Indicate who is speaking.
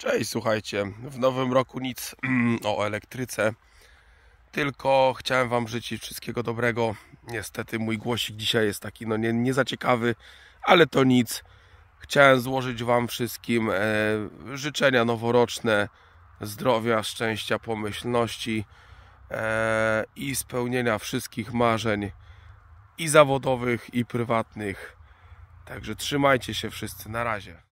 Speaker 1: Cześć, słuchajcie,
Speaker 2: w nowym roku nic mm, o elektryce, tylko chciałem Wam życzyć wszystkiego dobrego. Niestety mój głosik dzisiaj jest taki no nie, nie za ciekawy, ale to nic. Chciałem złożyć Wam wszystkim e, życzenia noworoczne, zdrowia, szczęścia, pomyślności e, i spełnienia wszystkich marzeń i zawodowych, i prywatnych. Także trzymajcie się wszyscy, na razie.